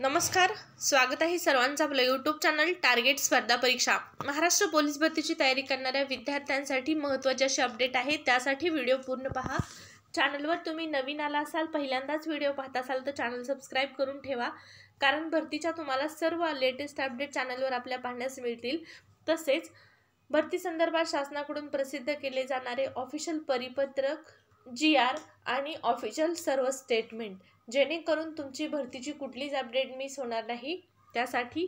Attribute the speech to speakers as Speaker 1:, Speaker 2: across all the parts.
Speaker 1: नमस्कार स्वागत आहे सर्वांचं आपलं यूट्यूब चॅनल टार्गेट स्पर्धा परीक्षा महाराष्ट्र पोलीस भरतीची तयारी करणाऱ्या विद्यार्थ्यांसाठी महत्त्वाचे असे अपडेट आहे त्यासाठी व्हिडिओ पूर्ण पहा चॅनलवर तुम्ही नवीन आला असाल पहिल्यांदाच व्हिडिओ पाहत असाल तर चॅनल सबस्क्राईब करून ठेवा कारण भरतीच्या तुम्हाला सर्व लेटेस्ट अपडेट चॅनलवर आपल्या पाहण्यास मिळतील तसेच भरती संदर्भात शासनाकडून प्रसिद्ध केले जाणारे ऑफिशियल परिपत्रक जी आर आणि ऑफिशियल सर्व स्टेटमेंट जेणेकरून तुमची भरतीची कुठलीच अपडेट मिस होणार नाही त्यासाठी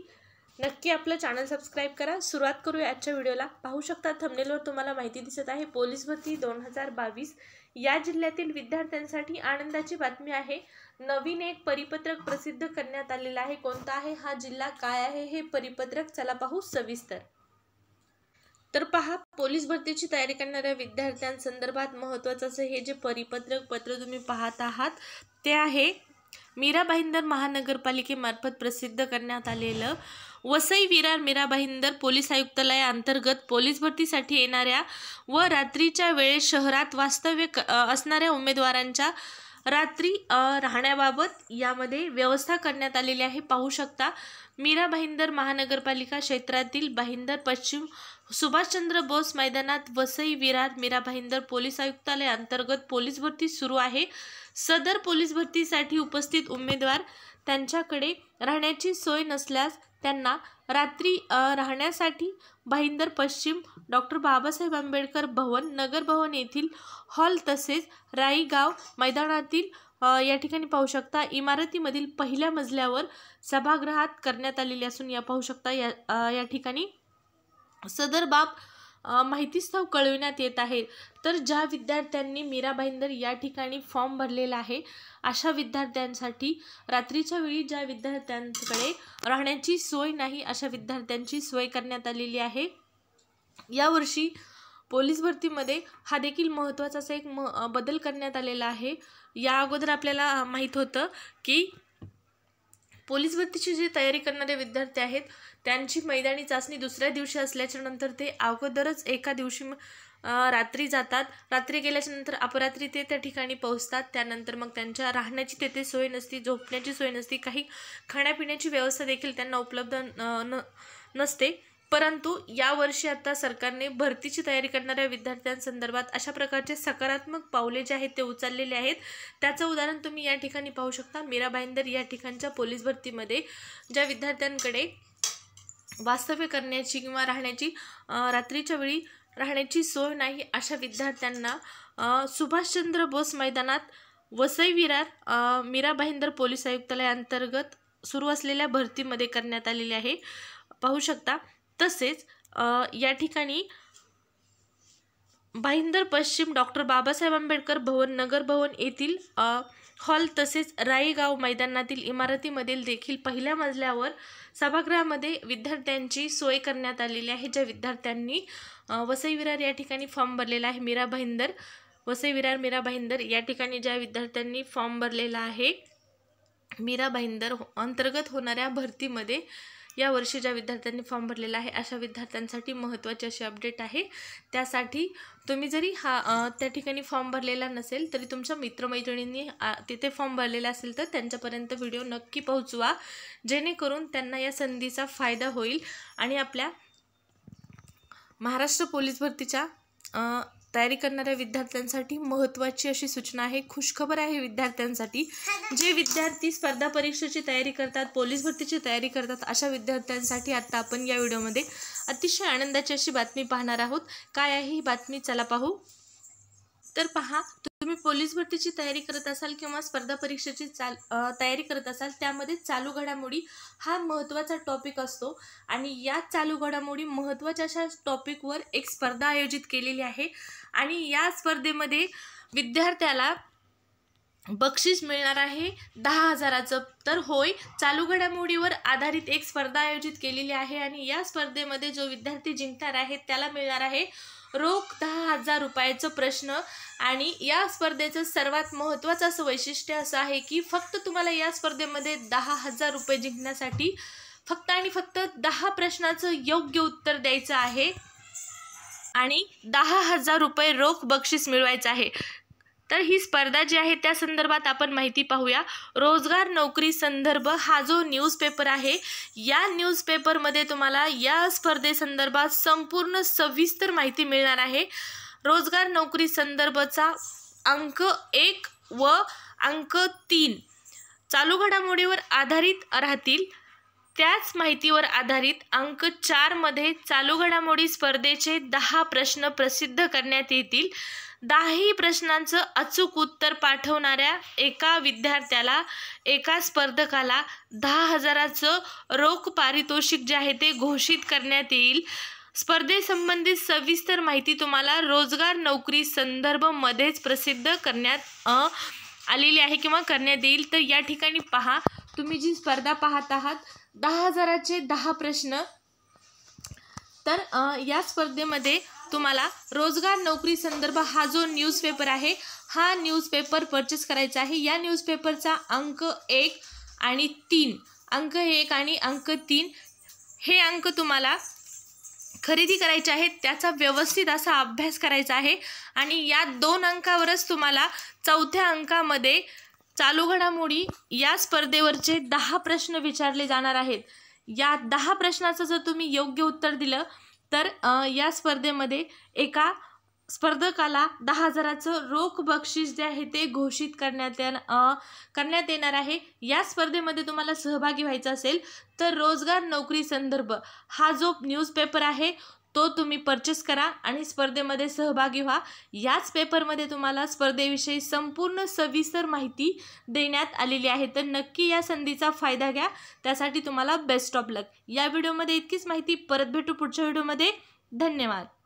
Speaker 1: नक्की आपलं चॅनल सबस्क्राईब करा सुरुवात करूया आजच्या व्हिडिओला पाहू शकता थमनेलवर तुम्हाला माहिती दिसत आहे पोलीस भरती दोन हजार बावीस या जिल्ह्यातील विद्यार्थ्यांसाठी आनंदाची बातमी आहे नवीन एक परिपत्रक प्रसिद्ध करण्यात आलेला आहे कोणता आहे हा जिल्हा काय आहे हे परिपत्रक चला पाहू सविस्तर तर पहा पोलीस भरतीची तयारी करणाऱ्या विद्यार्थ्यांसंदर्भात महत्त्वाचं असं हे जे परिपत्रक पत्र तुम्ही पाहत आहात ते आहे मीरा भाईंदर महानगरपालिकेमार्फत प्रसिद्ध करण्यात आलेलं वसई विरार मीरा भाईंदर पोलीस अंतर्गत पोलीस भरतीसाठी येणाऱ्या व रात्रीच्या वेळेस शहरात वास्तव्य असणाऱ्या उमेदवारांच्या रात्री राहण्याबाबत यामध्ये व्यवस्था करण्यात आलेली आहे पाहू शकता मीरा भाईंदर महानगरपालिका क्षेत्रातील भाईंदर पश्चिम सुभाषचंद्र बोस मैदानात वसई विरार मीरा भाईंदर पोलीस आयुक्तालय अंतर्गत पोलीस भरती सुरू आहे सदर पोलीस भरतीसाठी उपस्थित उमेदवार त्यांच्याकडे राहण्याची सोय नसल्यास त्यांना रात्री राहण्यासाठी भाईंदर पश्चिम डॉक्टर बाबासाहेब आंबेडकर भवन नगर भवन येथील हॉल तसेच राईगाव मैदानातील या ठिकाणी पाहू शकता इमारतीमधील पहिल्या मजल्यावर सभागृहात करण्यात आलेली असून या पाहू शकता या या ठिकाणी सदर बाब माहितीस्तव कळविण्यात येत आहे तर ज्या विद्यार्थ्यांनी मीरा भाईंदर या ठिकाणी फॉर्म भरलेला आहे अशा विद्यार्थ्यांसाठी रात्रीच्या वेळी ज्या विद्यार्थ्यांकडे राहण्याची सोय नाही अशा विद्यार्थ्यांची सोय करण्यात आलेली आहे यावर्षी पोलीस भरतीमध्ये हा देखील महत्त्वाचा असा एक म बदल करण्यात आलेला आहे या अगोदर आपल्याला माहीत होतं की पोलीस भरतीची जी तयारी करणारे विद्यार्थी आहेत त्यांची मैदानी चाचणी दुसऱ्या दिवशी असल्याच्या नंतर ते अगोदरच एका दिवशी रात्री जातात रात्री गेल्याच्यानंतर अपरात्री ते त्या ठिकाणी पोहोचतात त्यानंतर मग त्यांच्या राहण्याची तेथे सोय नसती झोपण्याची सोय नसती काही खाण्यापिण्याची व्यवस्था देखील त्यांना उपलब्ध न नसते परंतु यावर्षी आता सरकारने भरतीची तयारी करणाऱ्या विद्यार्थ्यांसंदर्भात अशा प्रकारचे सकारात्मक पावले जे आहेत ते उचललेले आहेत त्याचं उदाहरण तुम्ही या ठिकाणी पाहू शकता मीरा भाईंदर या ठिकाणच्या पोलीस भरतीमध्ये ज्या विद्यार्थ्यांकडे वास्तव्य करण्याची किंवा राहण्याची रात्रीच्या वेळी राहण्याची सोय नाही अशा विद्यार्थ्यांना सुभाषचंद्र बोस मैदानात वसई विरार मीरा भाईंदर पोलीस आयुक्तालयाअंतर्गत सुरू असलेल्या भरतीमध्ये करण्यात आलेली आहे पाहू शकता तसेच या ठिकाणी भाईंदर पश्चिम डॉक्टर बाबासाहेब आंबेडकर भवन नगर भवन येथील हॉल तसेच राईगाव मैदानातील इमारतीमधील देखील पहिल्या मजल्यावर सभागृहामध्ये विद्यार्थ्यांची सोय करण्यात आलेली आहे ज्या विद्यार्थ्यांनी वसई विरार या ठिकाणी फॉर्म भरलेला आहे मीरा भाईंदर वसई विरार मीरा भाईंदर या ठिकाणी ज्या विद्यार्थ्यांनी फॉर्म भरलेला आहे मीरा भाईंदर हो, अंतर्गत होणाऱ्या भरतीमध्ये यावर्षी ज्या विद्यार्थ्यांनी फॉर्म भरलेला आहे अशा विद्यार्थ्यांसाठी महत्त्वाची अशी अपडेट आहे त्यासाठी तुम्ही जरी हा त्या ठिकाणी फॉर्म भरलेला नसेल तरी तुमच्या मित्रमैत्रिणींनी तिथे फॉर्म भरलेला असेल तर त्यांच्यापर्यंत व्हिडिओ नक्की पोहोचवा जेणेकरून त्यांना या संधीचा फायदा होईल आणि आपल्या महाराष्ट्र पोलीस भरतीच्या तयारी करणाऱ्या विद्यार्थ्यांसाठी महत्त्वाची अशी सूचना आहे खुशखबर आहे विद्यार्थ्यांसाठी जे विद्यार्थी स्पर्धा परीक्षेची तयारी करतात पोलीस भरतीची तयारी करतात अशा विद्यार्थ्यांसाठी आत्ता आपण या व्हिडिओमध्ये अतिशय आनंदाची अशी बातमी पाहणार आहोत काय आहे ही बातमी चला पाहू तर पहा तुम्ही पोलीस भरतीची तयारी करत असाल किंवा स्पर्धा परीक्षेची चाल तयारी करत असाल त्यामध्ये चालू घडामोडी हा महत्त्वाचा टॉपिक असतो आणि या चालू घडामोडी महत्त्वाच्या अशा टॉपिकवर एक स्पर्धा आयोजित केलेली आहे आणि या स्पर्धेमध्ये विद्यार्थ्याला बक्षीस मिळणार आहे दहा हजाराचं तर होय चालू घडामोडीवर आधारित एक स्पर्धा आयोजित केलेली आहे आणि या स्पर्धेमध्ये जो विद्यार्थी जिंकणार आहे त्याला मिळणार आहे रोख दहा हजार रुपयाचं प्रश्न आणि या स्पर्धेचं सर्वात महत्त्वाचं असं वैशिष्ट्य असं आहे की फक्त तुम्हाला या स्पर्धेमध्ये दहा हजार रुपये जिंकण्यासाठी फक्त आणि फक्त दहा प्रश्नाचं योग्य उत्तर द्यायचं आहे आणि दहा हजार रुपये रोख बक्षीस मिळवायचं आहे तर ही स्पर्धा जी आहे त्या संदर्भात आपण माहिती पाहूया रोजगार नोकरी संदर्भ हा जो न्यूजपेपर आहे या न्यूजपेपरमध्ये तुम्हाला या स्पर्धेसंदर्भात संपूर्ण सविस्तर माहिती मिळणार आहे रोजगार नोकरी संदर्भचा अंक एक व अंक तीन चालू घडामोडीवर आधारित राहतील त्याच माहितीवर आधारित अंक चारमध्ये चालू घडामोडी स्पर्धेचे दहा प्रश्न प्रसिद्ध करण्यात येतील दहाही प्रश्नांचं अचूक उत्तर पाठवणाऱ्या एका विद्यार्थ्याला एका स्पर्धकाला दहा हजाराचं रोख पारितोषिक जे आहे ते घोषित करण्यात येईल स्पर्धेसंबंधित सविस्तर माहिती तुम्हाला रोजगार नोकरी संदर्भमध्येच प्रसिद्ध करण्यात आलेली आहे किंवा करण्यात येईल तर या ठिकाणी पहा तुम्ही जी स्पर्धा पाहत आहात दहा हजाराचे दहा प्रश्न तर या स्पर्धेमध्ये तुम्हाला रोजगार नोकरी संदर्भ हा जो न्यूजपेपर आहे हा न्यूजपेपर परचेस करायचा आहे या न्यूजपेपरचा अंक एक आणि तीन अंक एक आणि अंक तीन हे अंक तुम्हाला खरेदी करायचे आहेत त्याचा व्यवस्थित असा अभ्यास करायचा आहे आणि या दोन अंकावरच तुम्हाला चौथ्या अंकामध्ये चालू घडामोडी या स्पर्धेवरचे दहा प्रश्न विचारले जाणार आहेत या दहा प्रश्नाचं जर तुम्ही योग्य उत्तर दिलं तर या स्पर्धेमध्ये एका स्पर्धकाला दहा हजाराचं रोख बक्षीस जे आहे ते घोषित करण्यात या करण्यात येणार आहे या स्पर्धेमध्ये तुम्हाला सहभागी व्हायचं असेल तर रोजगार नोकरी संदर्भ हा जो न्यूजपेपर आहे तो तुम्ही परचेस करा आणि स्पर्धेमध्ये सहभागी व्हा याच पेपरमध्ये तुम्हाला स्पर्धेविषयी संपूर्ण सविस्तर माहिती देण्यात आलेली आहे तर नक्की या संधीचा फायदा घ्या त्यासाठी तुम्हाला बेस्ट ऑफ लक या व्हिडिओमध्ये इतकीच माहिती परत भेटू पुढच्या व्हिडिओमध्ये धन्यवाद